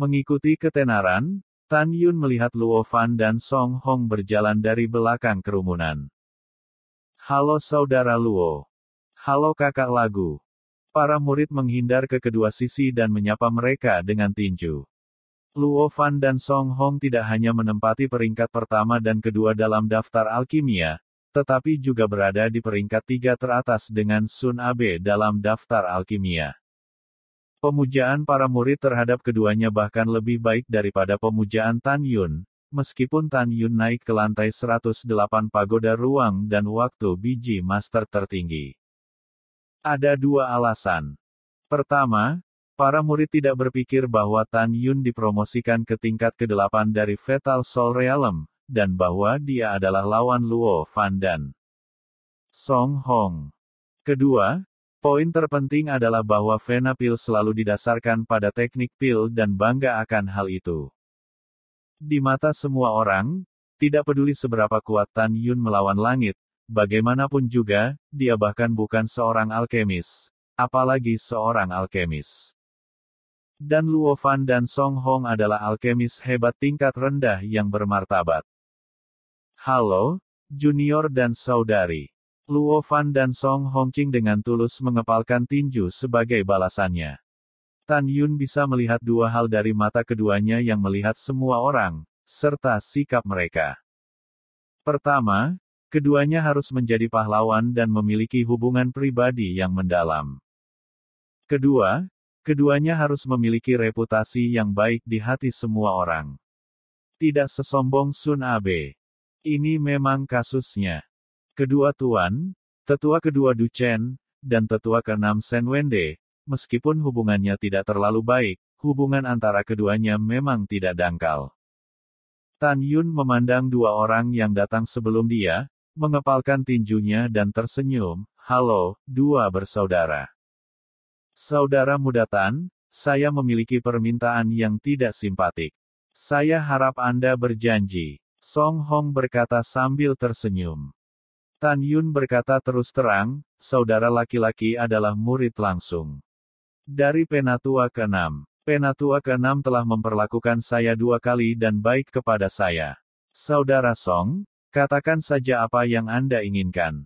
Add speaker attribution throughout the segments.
Speaker 1: Mengikuti ketenaran, Tan Yun melihat Luo Fan dan Song Hong berjalan dari belakang kerumunan. Halo saudara Luo. Halo kakak lagu. Para murid menghindar ke kedua sisi dan menyapa mereka dengan tinju. Luo Fan dan Song Hong tidak hanya menempati peringkat pertama dan kedua dalam daftar alkimia, tetapi juga berada di peringkat tiga teratas dengan Sun Abe dalam daftar alkimia. Pemujaan para murid terhadap keduanya bahkan lebih baik daripada pemujaan Tan Yun, meskipun Tan Yun naik ke lantai 108 pagoda ruang dan waktu biji master tertinggi. Ada dua alasan. Pertama, para murid tidak berpikir bahwa Tan Yun dipromosikan ke tingkat ke-8 dari Fatal Soul Realm, dan bahwa dia adalah lawan Luo Fandan, Song Hong. Kedua, Poin terpenting adalah bahwa Vena Pil selalu didasarkan pada teknik pil dan bangga akan hal itu. Di mata semua orang, tidak peduli seberapa kuat Tan Yun melawan langit, bagaimanapun juga, dia bahkan bukan seorang alkemis, apalagi seorang alkemis. Dan Luo Fan dan Song Hong adalah alkemis hebat tingkat rendah yang bermartabat. Halo, junior dan saudari. Luo Fan dan Song Hongqing dengan tulus mengepalkan tinju sebagai balasannya. Tan Yun bisa melihat dua hal dari mata keduanya yang melihat semua orang, serta sikap mereka. Pertama, keduanya harus menjadi pahlawan dan memiliki hubungan pribadi yang mendalam. Kedua, keduanya harus memiliki reputasi yang baik di hati semua orang. Tidak sesombong Sun Abe. Ini memang kasusnya. Kedua Tuan, Tetua kedua Duchen, dan Tetua keenam Sen Wende, meskipun hubungannya tidak terlalu baik, hubungan antara keduanya memang tidak dangkal. Tan Yun memandang dua orang yang datang sebelum dia, mengepalkan tinjunya dan tersenyum, halo, dua bersaudara. Saudara muda Tan, saya memiliki permintaan yang tidak simpatik. Saya harap Anda berjanji. Song Hong berkata sambil tersenyum. Tan Yun berkata terus terang, saudara laki-laki adalah murid langsung. Dari Penatua ke-6. Penatua ke-6 telah memperlakukan saya dua kali dan baik kepada saya. Saudara Song, katakan saja apa yang Anda inginkan.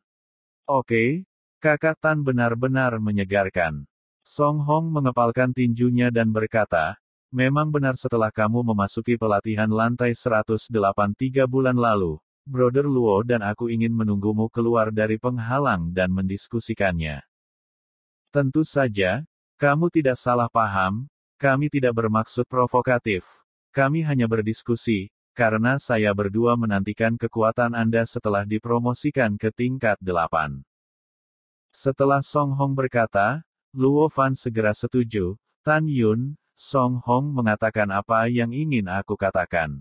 Speaker 1: Oke, kakak Tan benar-benar menyegarkan. Song Hong mengepalkan tinjunya dan berkata, Memang benar setelah kamu memasuki pelatihan lantai 108 tiga bulan lalu, Brother Luo dan aku ingin menunggumu keluar dari penghalang dan mendiskusikannya. Tentu saja, kamu tidak salah paham, kami tidak bermaksud provokatif. Kami hanya berdiskusi, karena saya berdua menantikan kekuatan Anda setelah dipromosikan ke tingkat delapan. Setelah Song Hong berkata, Luo Fan segera setuju, Tan Yun, Song Hong mengatakan apa yang ingin aku katakan.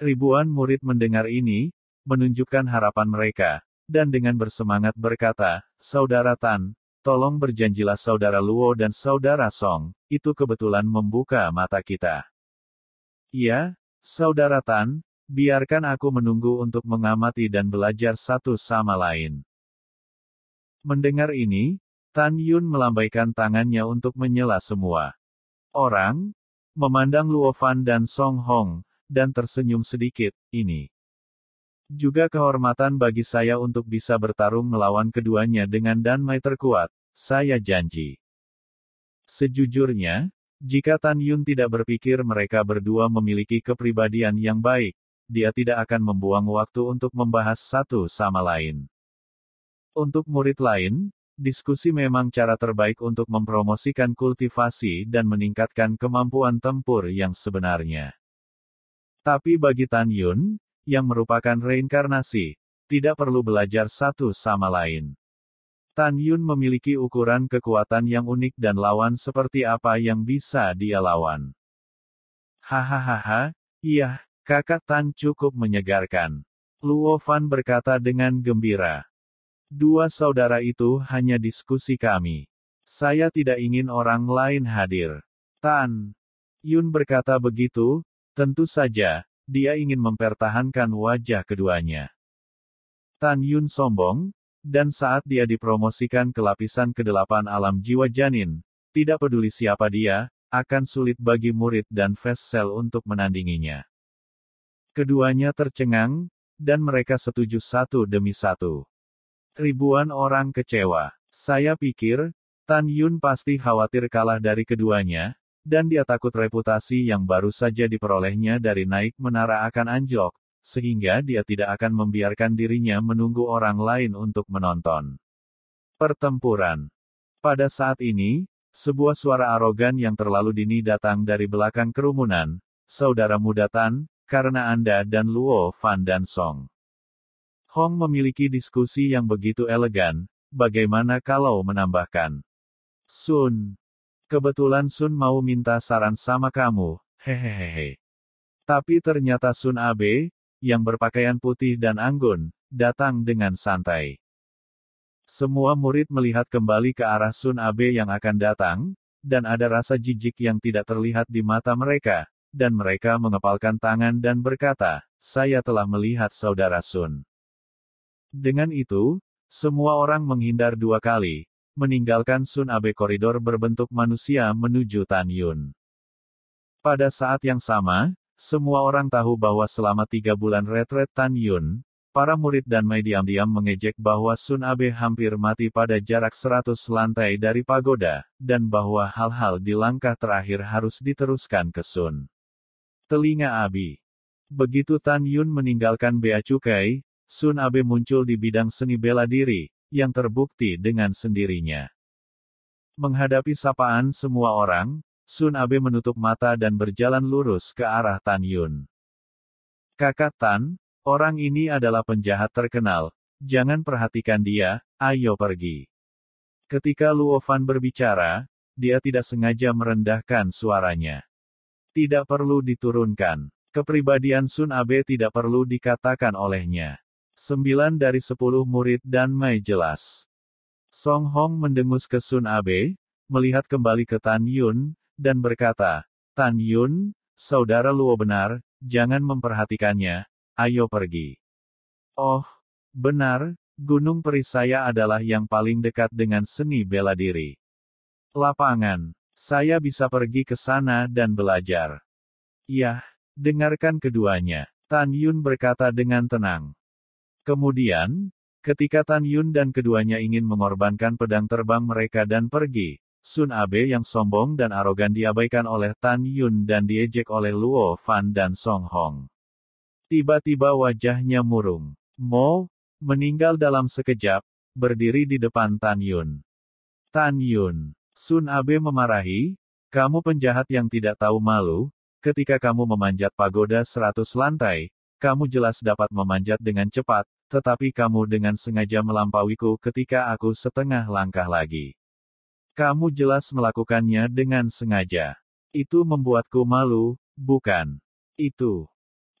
Speaker 1: Ribuan murid mendengar ini, menunjukkan harapan mereka, dan dengan bersemangat berkata, Saudara Tan, tolong berjanjilah Saudara Luo dan Saudara Song, itu kebetulan membuka mata kita. Ya, Saudara Tan, biarkan aku menunggu untuk mengamati dan belajar satu sama lain. Mendengar ini, Tan Yun melambaikan tangannya untuk menyela semua orang, memandang Luo Fan dan Song Hong, dan tersenyum sedikit, ini juga kehormatan bagi saya untuk bisa bertarung melawan keduanya dengan Danmai terkuat, saya janji. Sejujurnya, jika Tan Yun tidak berpikir mereka berdua memiliki kepribadian yang baik, dia tidak akan membuang waktu untuk membahas satu sama lain. Untuk murid lain, diskusi memang cara terbaik untuk mempromosikan kultivasi dan meningkatkan kemampuan tempur yang sebenarnya. Tapi bagi Tan Yun, yang merupakan reinkarnasi, tidak perlu belajar satu sama lain. Tan Yun memiliki ukuran kekuatan yang unik dan lawan seperti apa yang bisa dia lawan. Hahaha, iya, kakak Tan cukup menyegarkan. Luo Fan berkata dengan gembira. Dua saudara itu hanya diskusi kami. Saya tidak ingin orang lain hadir. Tan Yun berkata begitu, Tentu saja, dia ingin mempertahankan wajah keduanya. Tan Yun sombong, dan saat dia dipromosikan ke lapisan kedelapan alam jiwa janin, tidak peduli siapa dia, akan sulit bagi murid dan Vessel untuk menandinginya. Keduanya tercengang, dan mereka setuju satu demi satu. Ribuan orang kecewa. Saya pikir, Tan Yun pasti khawatir kalah dari keduanya, dan dia takut reputasi yang baru saja diperolehnya dari naik menara akan anjlok, sehingga dia tidak akan membiarkan dirinya menunggu orang lain untuk menonton. Pertempuran Pada saat ini, sebuah suara arogan yang terlalu dini datang dari belakang kerumunan, saudara muda Tan, karena Anda dan Luo Fan dan Song. Hong memiliki diskusi yang begitu elegan, bagaimana kalau menambahkan? Sun, Kebetulan Sun mau minta saran sama kamu, hehehehe. Tapi ternyata Sun Abe, yang berpakaian putih dan anggun, datang dengan santai. Semua murid melihat kembali ke arah Sun Abe yang akan datang, dan ada rasa jijik yang tidak terlihat di mata mereka, dan mereka mengepalkan tangan dan berkata, saya telah melihat saudara Sun. Dengan itu, semua orang menghindar dua kali, meninggalkan Sun Abe koridor berbentuk manusia menuju Tan Yun. Pada saat yang sama, semua orang tahu bahwa selama tiga bulan retret Tan Yun, para murid dan Mei diam-diam mengejek bahwa Sun Abe hampir mati pada jarak seratus lantai dari pagoda, dan bahwa hal-hal di langkah terakhir harus diteruskan ke Sun. Telinga Abi. Begitu Tan Yun meninggalkan Bea Cukai, Sun Abe muncul di bidang seni bela diri, yang terbukti dengan sendirinya. Menghadapi sapaan semua orang, Sun Abe menutup mata dan berjalan lurus ke arah Tan Yun. Kakak Tan, orang ini adalah penjahat terkenal, jangan perhatikan dia, ayo pergi. Ketika Luo Fan berbicara, dia tidak sengaja merendahkan suaranya. Tidak perlu diturunkan. Kepribadian Sun Abe tidak perlu dikatakan olehnya. Sembilan dari sepuluh murid dan Mai jelas. Song Hong mendengus ke Sun Abe, melihat kembali ke Tan Yun, dan berkata, Tan Yun, saudara Luo benar, jangan memperhatikannya, ayo pergi. Oh, benar, Gunung Perisaya adalah yang paling dekat dengan seni bela diri. Lapangan, saya bisa pergi ke sana dan belajar. Yah, dengarkan keduanya, Tan Yun berkata dengan tenang. Kemudian, ketika Tan Yun dan keduanya ingin mengorbankan pedang terbang mereka dan pergi, Sun Abe yang sombong dan arogan diabaikan oleh Tan Yun dan diejek oleh Luo Fan dan Song Hong. Tiba-tiba wajahnya murung. Mo, meninggal dalam sekejap, berdiri di depan Tan Yun. Tan Yun, Sun Abe memarahi, kamu penjahat yang tidak tahu malu, ketika kamu memanjat pagoda seratus lantai, kamu jelas dapat memanjat dengan cepat, tetapi kamu dengan sengaja melampauiku ketika aku setengah langkah lagi. Kamu jelas melakukannya dengan sengaja. Itu membuatku malu, bukan? Itu.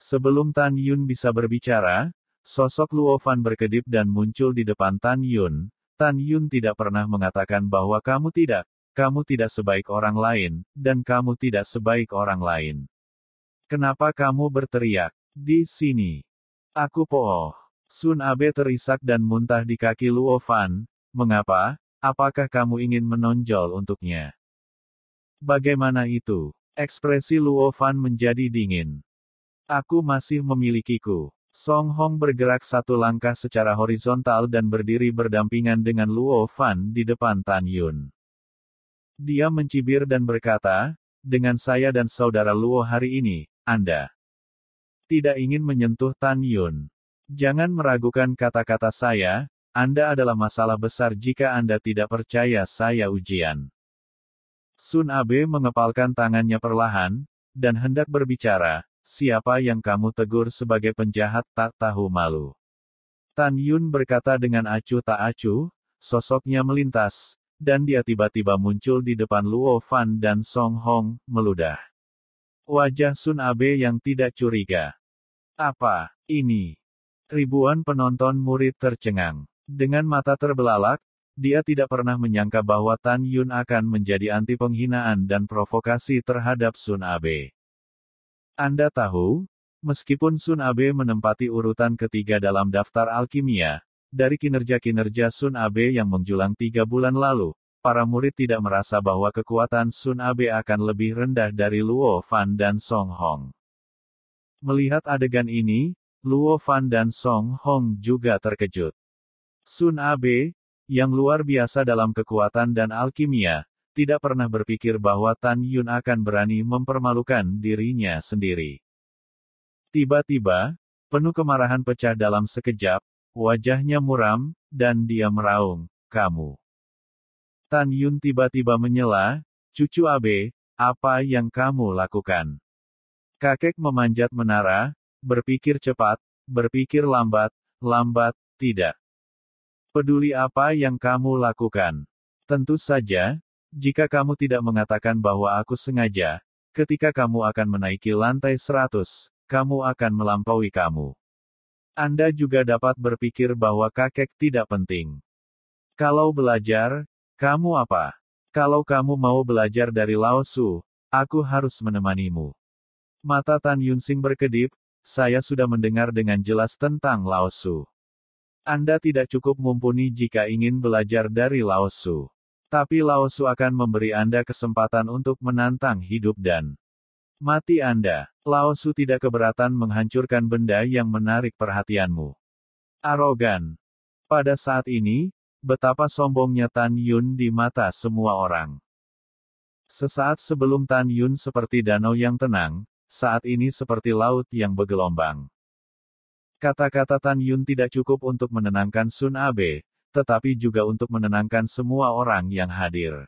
Speaker 1: Sebelum Tan Yun bisa berbicara, sosok Luo Fan berkedip dan muncul di depan Tan Yun. Tan Yun tidak pernah mengatakan bahwa kamu tidak, kamu tidak sebaik orang lain, dan kamu tidak sebaik orang lain. Kenapa kamu berteriak? Di sini. Aku pooh. Sun Abe terisak dan muntah di kaki Luo Fan, mengapa? Apakah kamu ingin menonjol untuknya? Bagaimana itu? Ekspresi Luo Fan menjadi dingin. Aku masih memilikiku. Song Hong bergerak satu langkah secara horizontal dan berdiri berdampingan dengan Luo Fan di depan Tan Yun. Dia mencibir dan berkata, dengan saya dan saudara Luo hari ini, Anda tidak ingin menyentuh Tan Yun. Jangan meragukan kata-kata saya, Anda adalah masalah besar jika Anda tidak percaya saya ujian. Sun Abe mengepalkan tangannya perlahan, dan hendak berbicara, siapa yang kamu tegur sebagai penjahat tak tahu malu. Tan Yun berkata dengan acuh tak acuh, sosoknya melintas, dan dia tiba-tiba muncul di depan Luo Fan dan Song Hong, meludah. Wajah Sun Abe yang tidak curiga. Apa, ini? Ribuan penonton murid tercengang. Dengan mata terbelalak, dia tidak pernah menyangka bahwa Tan Yun akan menjadi anti penghinaan dan provokasi terhadap Sun Abe. Anda tahu, meskipun Sun Abe menempati urutan ketiga dalam daftar alkimia, dari kinerja-kinerja Sun Abe yang menjulang tiga bulan lalu, para murid tidak merasa bahwa kekuatan Sun Abe akan lebih rendah dari Luo Fan dan Song Hong. Melihat adegan ini, Luo Fan dan Song Hong juga terkejut. Sun Abe, yang luar biasa dalam kekuatan dan alkimia, tidak pernah berpikir bahwa Tan Yun akan berani mempermalukan dirinya sendiri. Tiba-tiba, penuh kemarahan pecah dalam sekejap, wajahnya muram, dan dia meraung, kamu. Tan Yun tiba-tiba menyela, cucu Abe, apa yang kamu lakukan? Kakek memanjat menara, berpikir cepat, berpikir lambat, lambat, tidak. Peduli apa yang kamu lakukan. Tentu saja, jika kamu tidak mengatakan bahwa aku sengaja, ketika kamu akan menaiki lantai 100, kamu akan melampaui kamu. Anda juga dapat berpikir bahwa kakek tidak penting. Kalau belajar, kamu apa? Kalau kamu mau belajar dari Lao Tzu, aku harus menemanimu. Mata Tan Yunsing berkedip, saya sudah mendengar dengan jelas tentang Laosu. Anda tidak cukup mumpuni jika ingin belajar dari Laosu. Tapi Laosu akan memberi Anda kesempatan untuk menantang hidup dan mati Anda. Laosu tidak keberatan menghancurkan benda yang menarik perhatianmu. Arogan. Pada saat ini, betapa sombongnya Tan Yun di mata semua orang. Sesaat sebelum Tan Yun seperti danau yang tenang, saat ini seperti laut yang bergelombang. Kata-kata Tan Yun tidak cukup untuk menenangkan Sun Abe, tetapi juga untuk menenangkan semua orang yang hadir.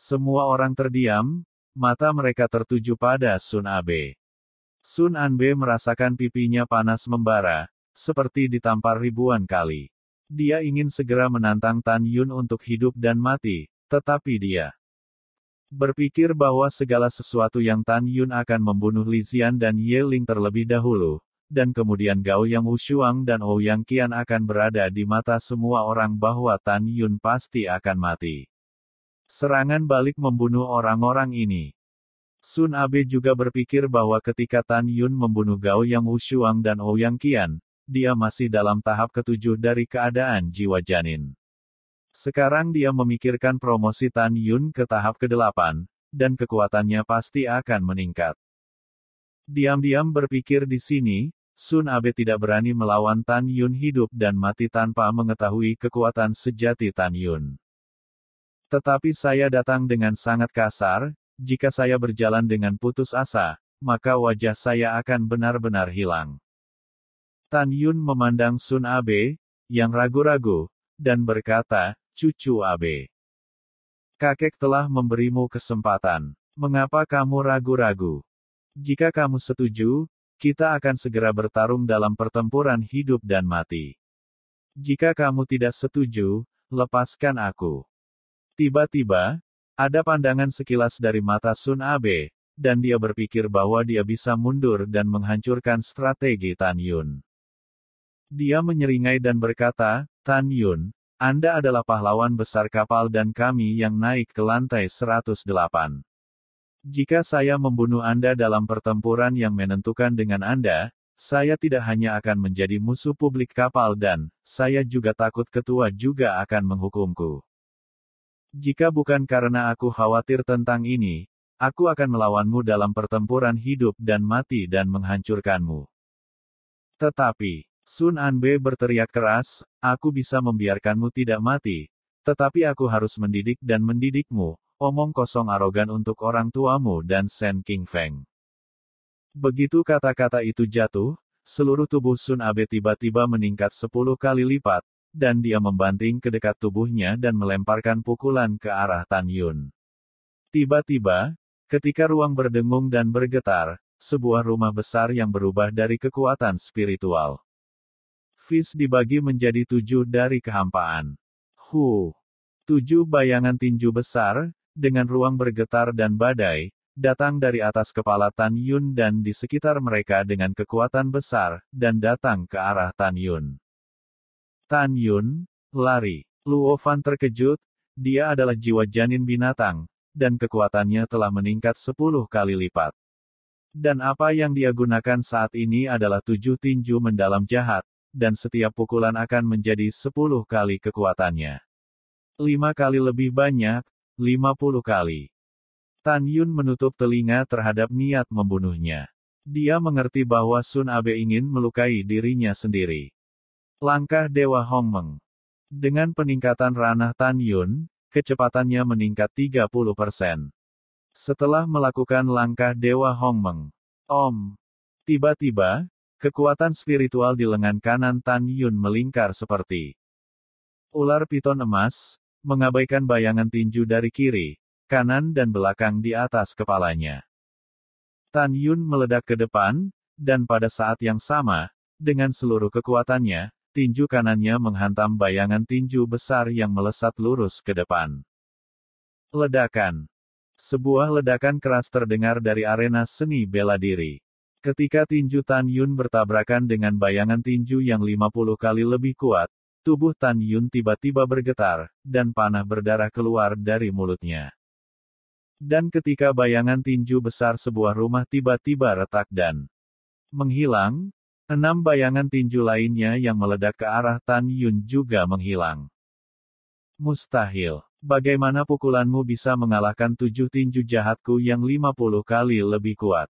Speaker 1: Semua orang terdiam, mata mereka tertuju pada Sun Abe. Sun Anbe merasakan pipinya panas membara, seperti ditampar ribuan kali. Dia ingin segera menantang Tan Yun untuk hidup dan mati, tetapi dia Berpikir bahwa segala sesuatu yang Tan Yun akan membunuh Li Xian dan Ye Ling terlebih dahulu, dan kemudian Gao Yang Wushuang dan Ou Yang Qian akan berada di mata semua orang bahwa Tan Yun pasti akan mati. Serangan balik membunuh orang-orang ini. Sun Abe juga berpikir bahwa ketika Tan Yun membunuh Gao Yang Wushuang dan Ou Yang Qian, dia masih dalam tahap ketujuh dari keadaan jiwa janin. Sekarang dia memikirkan promosi Tan Yun ke tahap ke-8, dan kekuatannya pasti akan meningkat. Diam-diam berpikir di sini, Sun Abe tidak berani melawan Tan Yun hidup dan mati tanpa mengetahui kekuatan sejati Tan Yun. Tetapi saya datang dengan sangat kasar, jika saya berjalan dengan putus asa, maka wajah saya akan benar-benar hilang. Tan Yun memandang Sun Abe, yang ragu-ragu, dan berkata, cucu Abe, Kakek telah memberimu kesempatan. Mengapa kamu ragu-ragu? Jika kamu setuju, kita akan segera bertarung dalam pertempuran hidup dan mati. Jika kamu tidak setuju, lepaskan aku. Tiba-tiba, ada pandangan sekilas dari mata Sun Abe, dan dia berpikir bahwa dia bisa mundur dan menghancurkan strategi Tan Yun. Dia menyeringai dan berkata, Tan Yun, anda adalah pahlawan besar kapal dan kami yang naik ke lantai 108. Jika saya membunuh Anda dalam pertempuran yang menentukan dengan Anda, saya tidak hanya akan menjadi musuh publik kapal dan, saya juga takut ketua juga akan menghukumku. Jika bukan karena aku khawatir tentang ini, aku akan melawanmu dalam pertempuran hidup dan mati dan menghancurkanmu. Tetapi, Sun Anbe berteriak keras, aku bisa membiarkanmu tidak mati. Tetapi aku harus mendidik dan mendidikmu, omong kosong arogan untuk orang tuamu dan Sen King Feng. Begitu kata-kata itu jatuh, seluruh tubuh Sun Abe tiba-tiba meningkat 10 kali lipat, dan dia membanting ke dekat tubuhnya dan melemparkan pukulan ke arah Tan Yun. Tiba-tiba, ketika ruang berdengung dan bergetar, sebuah rumah besar yang berubah dari kekuatan spiritual. Davis dibagi menjadi tujuh dari kehampaan. Hu. Tujuh bayangan tinju besar, dengan ruang bergetar dan badai, datang dari atas kepala Tan Yun dan di sekitar mereka dengan kekuatan besar, dan datang ke arah Tan Yun. Tan Yun, lari. Luo Fan terkejut, dia adalah jiwa janin binatang, dan kekuatannya telah meningkat sepuluh kali lipat. Dan apa yang dia gunakan saat ini adalah tujuh tinju mendalam jahat, dan setiap pukulan akan menjadi 10 kali kekuatannya. 5 kali lebih banyak, 50 kali. Tan Yun menutup telinga terhadap niat membunuhnya. Dia mengerti bahwa Sun Abe ingin melukai dirinya sendiri. Langkah Dewa Hong Meng. Dengan peningkatan ranah Tan Yun, kecepatannya meningkat 30%. Setelah melakukan langkah Dewa Hong Meng, Om. Tiba-tiba, Kekuatan spiritual di lengan kanan Tan Yun melingkar seperti ular piton emas, mengabaikan bayangan tinju dari kiri, kanan dan belakang di atas kepalanya. Tan Yun meledak ke depan, dan pada saat yang sama, dengan seluruh kekuatannya, tinju kanannya menghantam bayangan tinju besar yang melesat lurus ke depan. Ledakan. Sebuah ledakan keras terdengar dari arena seni bela diri. Ketika tinju Tan Yun bertabrakan dengan bayangan tinju yang 50 kali lebih kuat, tubuh Tan Yun tiba-tiba bergetar, dan panah berdarah keluar dari mulutnya. Dan ketika bayangan tinju besar sebuah rumah tiba-tiba retak dan menghilang, enam bayangan tinju lainnya yang meledak ke arah Tan Yun juga menghilang. Mustahil. Bagaimana pukulanmu bisa mengalahkan tujuh tinju jahatku yang 50 kali lebih kuat?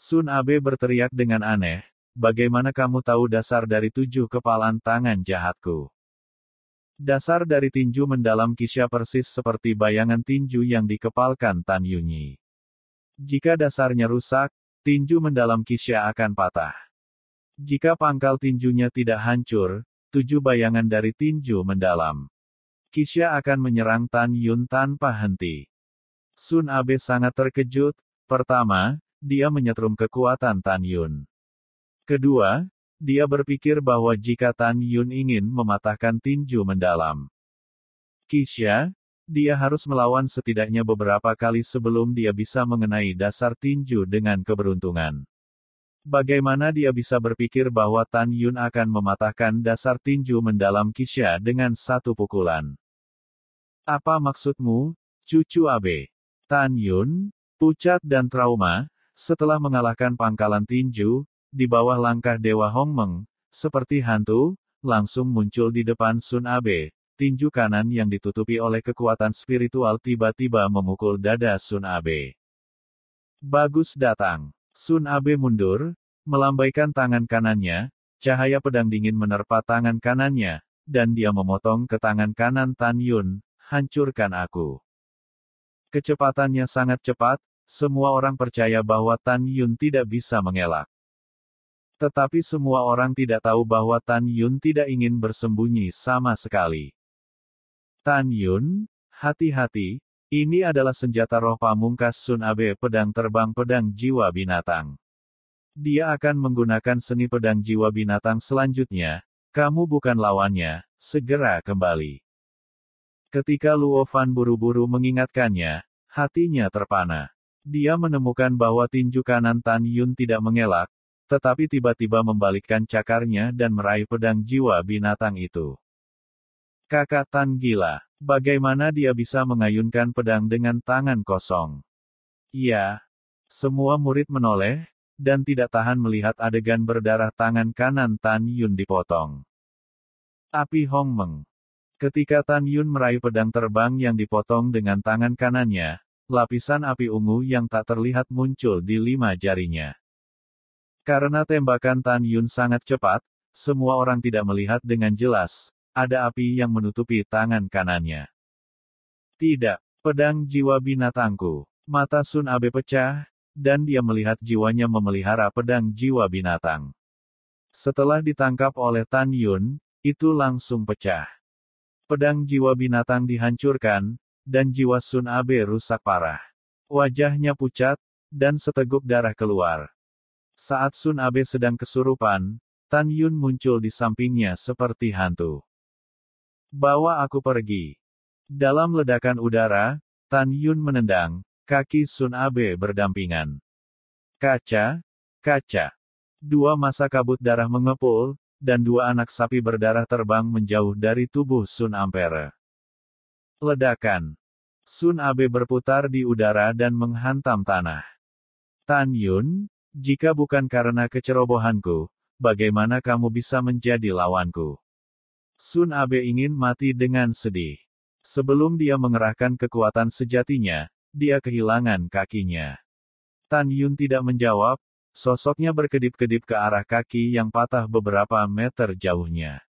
Speaker 1: Sun Abe berteriak dengan aneh, bagaimana kamu tahu dasar dari tujuh kepalan tangan jahatku? Dasar dari tinju mendalam Kisya persis seperti bayangan tinju yang dikepalkan Tan Yunyi. Jika dasarnya rusak, tinju mendalam Kisya akan patah. Jika pangkal tinjunya tidak hancur, tujuh bayangan dari tinju mendalam. Kisya akan menyerang Tan Yun tanpa henti. Sun Abe sangat terkejut. Pertama, dia menyetrum kekuatan Tan Yun. Kedua, dia berpikir bahwa jika Tan Yun ingin mematahkan tinju mendalam Kisha, dia harus melawan setidaknya beberapa kali sebelum dia bisa mengenai dasar tinju dengan keberuntungan. Bagaimana dia bisa berpikir bahwa Tan Yun akan mematahkan dasar tinju mendalam Kisha dengan satu pukulan? Apa maksudmu, cucu Abe? Tan Yun, pucat dan trauma, setelah mengalahkan pangkalan tinju, di bawah langkah Dewa Hong Meng seperti hantu, langsung muncul di depan Sun Abe. Tinju kanan yang ditutupi oleh kekuatan spiritual tiba-tiba memukul dada Sun Abe. Bagus datang. Sun Abe mundur, melambaikan tangan kanannya, cahaya pedang dingin menerpa tangan kanannya, dan dia memotong ke tangan kanan Tan Yun, hancurkan aku. Kecepatannya sangat cepat, semua orang percaya bahwa Tan Yun tidak bisa mengelak. Tetapi semua orang tidak tahu bahwa Tan Yun tidak ingin bersembunyi sama sekali. Tan Yun, hati-hati, ini adalah senjata roh pamungkas Sun Abe pedang terbang pedang jiwa binatang. Dia akan menggunakan seni pedang jiwa binatang selanjutnya, kamu bukan lawannya, segera kembali. Ketika Luo Fan buru-buru mengingatkannya, hatinya terpana. Dia menemukan bahwa tinju kanan Tan Yun tidak mengelak, tetapi tiba-tiba membalikkan cakarnya dan meraih pedang jiwa binatang itu. Kakak Tan gila. Bagaimana dia bisa mengayunkan pedang dengan tangan kosong? Iya. Semua murid menoleh, dan tidak tahan melihat adegan berdarah tangan kanan Tan Yun dipotong. Api Hong Meng, Ketika Tan Yun meraih pedang terbang yang dipotong dengan tangan kanannya, Lapisan api ungu yang tak terlihat muncul di lima jarinya. Karena tembakan Tan Yun sangat cepat, semua orang tidak melihat dengan jelas, ada api yang menutupi tangan kanannya. Tidak, pedang jiwa binatangku. Mata Sun Abe pecah, dan dia melihat jiwanya memelihara pedang jiwa binatang. Setelah ditangkap oleh Tan Yun, itu langsung pecah. Pedang jiwa binatang dihancurkan, dan jiwa Sun Abe rusak parah. Wajahnya pucat, dan seteguk darah keluar. Saat Sun Abe sedang kesurupan, Tan Yun muncul di sampingnya seperti hantu. Bawa aku pergi. Dalam ledakan udara, Tan Yun menendang, kaki Sun Abe berdampingan. Kaca, kaca. Dua masa kabut darah mengepul, dan dua anak sapi berdarah terbang menjauh dari tubuh Sun Ampere. Ledakan. Sun Abe berputar di udara dan menghantam tanah. Tan Yun, jika bukan karena kecerobohanku, bagaimana kamu bisa menjadi lawanku? Sun Abe ingin mati dengan sedih. Sebelum dia mengerahkan kekuatan sejatinya, dia kehilangan kakinya. Tan Yun tidak menjawab, sosoknya berkedip-kedip ke arah kaki yang patah beberapa meter jauhnya.